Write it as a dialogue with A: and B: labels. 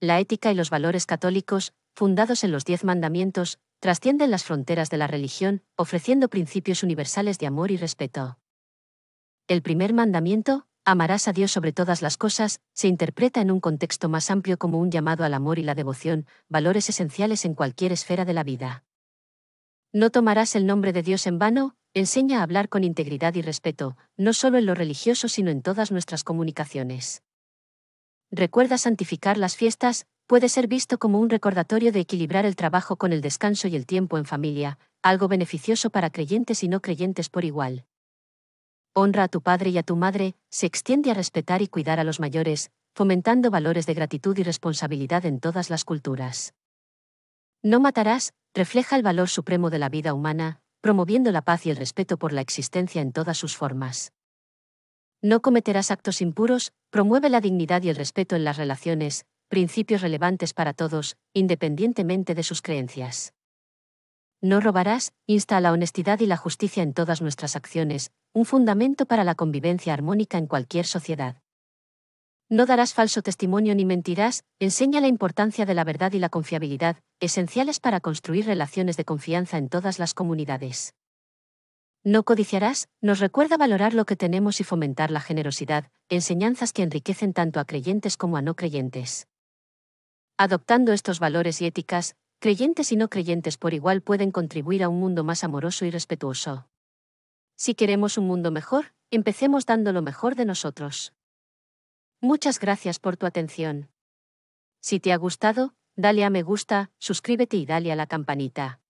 A: La ética y los valores católicos, fundados en los diez mandamientos, trascienden las fronteras de la religión, ofreciendo principios universales de amor y respeto. El primer mandamiento, amarás a Dios sobre todas las cosas, se interpreta en un contexto más amplio como un llamado al amor y la devoción, valores esenciales en cualquier esfera de la vida. No tomarás el nombre de Dios en vano, enseña a hablar con integridad y respeto, no solo en lo religioso sino en todas nuestras comunicaciones. Recuerda santificar las fiestas, puede ser visto como un recordatorio de equilibrar el trabajo con el descanso y el tiempo en familia, algo beneficioso para creyentes y no creyentes por igual. Honra a tu padre y a tu madre, se extiende a respetar y cuidar a los mayores, fomentando valores de gratitud y responsabilidad en todas las culturas. No matarás, refleja el valor supremo de la vida humana, promoviendo la paz y el respeto por la existencia en todas sus formas. No cometerás actos impuros, promueve la dignidad y el respeto en las relaciones, principios relevantes para todos, independientemente de sus creencias. No robarás, insta a la honestidad y la justicia en todas nuestras acciones, un fundamento para la convivencia armónica en cualquier sociedad. No darás falso testimonio ni mentirás, enseña la importancia de la verdad y la confiabilidad, esenciales para construir relaciones de confianza en todas las comunidades. No codiciarás, nos recuerda valorar lo que tenemos y fomentar la generosidad, enseñanzas que enriquecen tanto a creyentes como a no creyentes. Adoptando estos valores y éticas, creyentes y no creyentes por igual pueden contribuir a un mundo más amoroso y respetuoso. Si queremos un mundo mejor, empecemos dando lo mejor de nosotros. Muchas gracias por tu atención. Si te ha gustado, dale a me gusta, suscríbete y dale a la campanita.